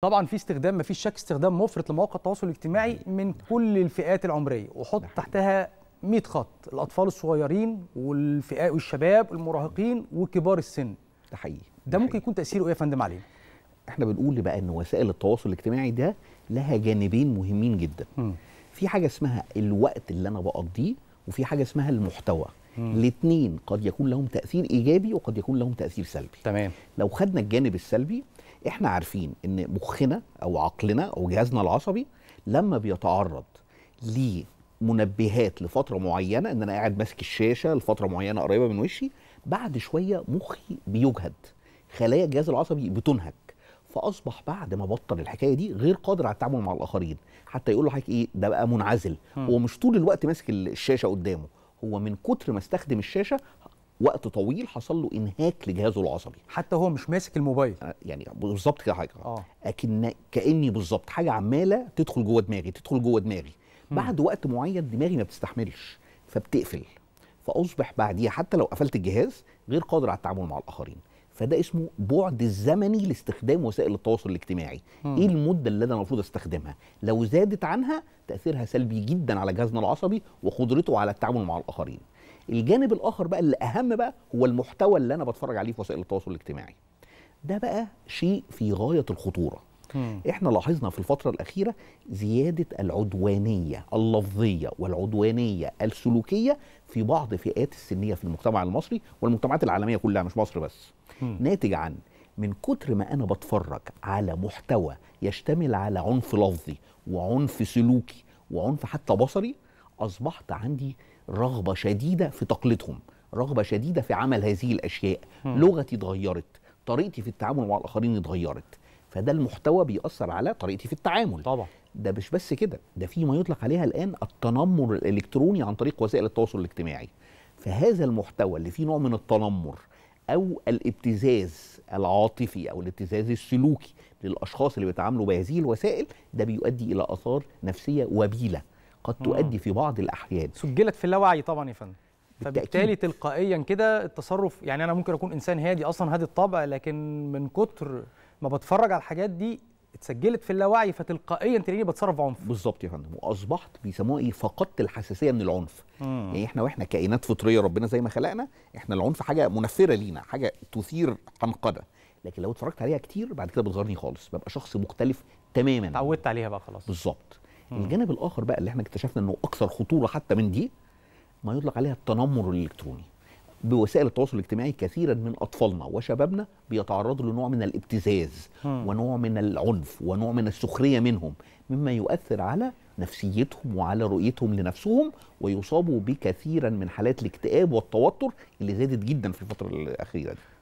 طبعا في استخدام ما فيش شك استخدام مفرط لمواقع التواصل الاجتماعي من كل الفئات العمريه وحط نعم. تحتها 100 خط الاطفال الصغيرين والفئات والشباب المراهقين وكبار السن ده حقيقي ده ممكن يكون تاثيره ايه يا فندم علينا احنا بنقول بقى ان وسائل التواصل الاجتماعي ده لها جانبين مهمين جدا م. في حاجه اسمها الوقت اللي انا بقضيه وفي حاجه اسمها المحتوى الاثنين قد يكون لهم تاثير ايجابي وقد يكون لهم تاثير سلبي تمام لو خدنا الجانب السلبي احنا عارفين ان مخنا او عقلنا او جهازنا العصبي لما بيتعرض لمنبهات لفتره معينه ان انا قاعد ماسك الشاشه لفتره معينه قريبه من وشي بعد شويه مخي بيجهد خلايا الجهاز العصبي بتنهك فاصبح بعد ما بطل الحكايه دي غير قادر على التعامل مع الاخرين حتى يقول له حضرتك ايه ده بقى منعزل هو مش طول الوقت ماسك الشاشه قدامه هو من كتر ما استخدم الشاشه وقت طويل حصل له انهاك لجهازه العصبي حتى هو مش ماسك الموبايل آه، يعني بالظبط كده حاجه اه لكن كاني بالظبط حاجه عماله تدخل جوه دماغي تدخل جوه دماغي م. بعد وقت معين دماغي ما بتستحملش فبتقفل فاصبح بعديها حتى لو قفلت الجهاز غير قادر على التعامل مع الاخرين فده اسمه بعد الزمني لاستخدام وسائل التواصل الاجتماعي م. ايه المده اللي انا المفروض استخدمها لو زادت عنها تاثيرها سلبي جدا على جهازنا العصبي وقدرته على التعامل مع الاخرين الجانب الاخر بقى اللي اهم بقى هو المحتوى اللي انا بتفرج عليه في وسائل التواصل الاجتماعي ده بقى شيء في غايه الخطوره مم. احنا لاحظنا في الفتره الاخيره زياده العدوانيه اللفظيه والعدوانيه السلوكيه في بعض فئات السنيه في المجتمع المصري والمجتمعات العالميه كلها مش مصر بس مم. ناتج عن من كتر ما انا بتفرج على محتوى يشتمل على عنف لفظي وعنف سلوكي وعنف حتى بصري اصبحت عندي رغبه شديده في تقليدهم رغبه شديده في عمل هذه الاشياء م. لغتي اتغيرت طريقتي في التعامل مع الاخرين اتغيرت فده المحتوى بيأثر على طريقتي في التعامل طبعا ده مش بس كده ده في ما يطلق عليها الان التنمر الالكتروني عن طريق وسائل التواصل الاجتماعي فهذا المحتوى اللي فيه نوع من التنمر او الابتزاز العاطفي او الابتزاز السلوكي للاشخاص اللي بيتعاملوا بهذه الوسائل ده بيؤدي الى اثار نفسيه وبيله قد آه. تؤدي في بعض الأحيان سجلت في اللاوعي طبعا يا فندم فبالتالي تلقائيا كده التصرف يعني انا ممكن اكون انسان هادي اصلا هادي الطبع لكن من كتر ما بتفرج على الحاجات دي اتسجلت في اللاوعي فتلقائيا تلاقيني بتصرف بعنف بالظبط يا فندم واصبحت بيسموها ايه فقدت الحساسيه من العنف مم. آه. يعني احنا واحنا كائنات فطريه ربنا زي ما خلقنا احنا العنف حاجه منفره لينا حاجه تثير حنقده لكن لو اتفرجت عليها كتير بعد كده بتغيرني خالص ببقى شخص مختلف تماما اتعودت عليها بقى خلاص بالظبط الجانب الاخر بقى اللي احنا اكتشفنا انه اكثر خطوره حتى من دي ما يطلق عليها التنمر الالكتروني بوسائل التواصل الاجتماعي كثيرا من اطفالنا وشبابنا بيتعرضوا لنوع من الابتزاز ونوع من العنف ونوع من السخريه منهم مما يؤثر على نفسيتهم وعلى رؤيتهم لنفسهم ويصابوا بكثيرا من حالات الاكتئاب والتوتر اللي زادت جدا في الفتره الاخيره دي